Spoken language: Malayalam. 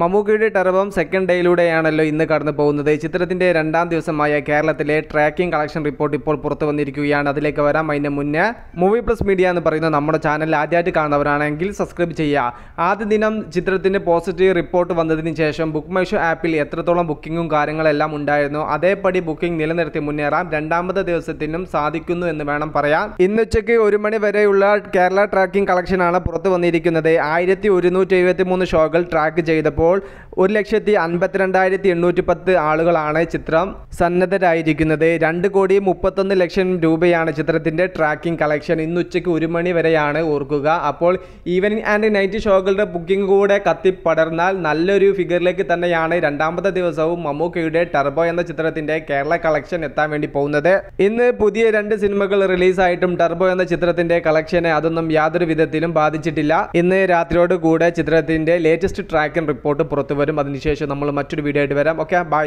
മമ്മൂക്കയുടെ ടെറബം സെക്കൻഡ് ഡേയിലൂടെയാണല്ലോ ഇന്ന് കടന്നു പോകുന്നത് ചിത്രത്തിൻ്റെ രണ്ടാം ദിവസമായ കേരളത്തിലെ ട്രാക്കിംഗ് കളക്ഷൻ റിപ്പോർട്ട് ഇപ്പോൾ പുറത്തു വന്നിരിക്കുകയാണ് അതിലേക്ക് വരാം അതിന് മുന്നേ മൂവി പ്ലസ് മീഡിയ എന്ന് പറയുന്ന നമ്മുടെ ചാനൽ ആദ്യമായിട്ട് കാണുന്നവരാണെങ്കിൽ സബ്സ്ക്രൈബ് ചെയ്യുക ആദ്യ ദിനം ചിത്രത്തിൻ്റെ പോസിറ്റീവ് റിപ്പോർട്ട് വന്നതിന് ശേഷം ബുക്ക് മൈഷോ ആപ്പിൽ എത്രത്തോളം ബുക്കിങ്ങും കാര്യങ്ങളെല്ലാം ഉണ്ടായിരുന്നു അതേപടി ബുക്കിംഗ് നിലനിർത്തി മുന്നേറാം രണ്ടാമത്തെ ദിവസത്തിനും സാധിക്കുന്നു എന്ന് വേണം പറയാം ഉച്ചയ്ക്ക് ഒരു മണി വരെയുള്ള കേരള ട്രാക്കിംഗ് കളക്ഷനാണ് പുറത്തു വന്നിരിക്കുന്നത് ആയിരത്തി ഷോകൾ ട്രാക്ക് ചെയ്തപ്പോൾ നോക്കുമ്പോൾ ഒരു ലക്ഷത്തി അൻപത്തിരണ്ടായിരത്തി എണ്ണൂറ്റി പത്ത് ആളുകളാണ് ചിത്രം സന്നദ്ധരായിരിക്കുന്നത് രണ്ട് കോടി മുപ്പത്തൊന്ന് ലക്ഷം രൂപയാണ് ചിത്രത്തിൻ്റെ ട്രാക്കിംഗ് കളക്ഷൻ ഇന്ന് ഉച്ചയ്ക്ക് ഒരു മണി വരെയാണ് ഓർക്കുക അപ്പോൾ ഈവനിങ് ആൻഡ് നൈറ്റ് ഷോകളുടെ ബുക്കിംഗ് കൂടെ കത്തിപ്പടർന്നാൽ നല്ലൊരു ഫിഗറിലേക്ക് തന്നെയാണ് രണ്ടാമത്തെ ദിവസവും മമ്മൂക്കയുടെ ടർബോ എന്ന ചിത്രത്തിൻ്റെ കേരള കളക്ഷൻ എത്താൻ വേണ്ടി പോകുന്നത് ഇന്ന് പുതിയ രണ്ട് സിനിമകൾ റിലീസായിട്ടും ടർബോ എന്ന ചിത്രത്തിൻ്റെ കളക്ഷനെ അതൊന്നും യാതൊരു വിധത്തിലും ബാധിച്ചിട്ടില്ല ഇന്ന് രാത്രിയോടുകൂടെ ചിത്രത്തിൻ്റെ ലേറ്റസ്റ്റ് ട്രാക്കിംഗ് റിപ്പോർട്ട് റിപ്പോർട്ട് പുറത്തു വരും അതിനുശേഷം നമ്മൾ മറ്റൊരു വീഡിയോ ആയിട്ട് വരാം ഓക്കെ ബൈ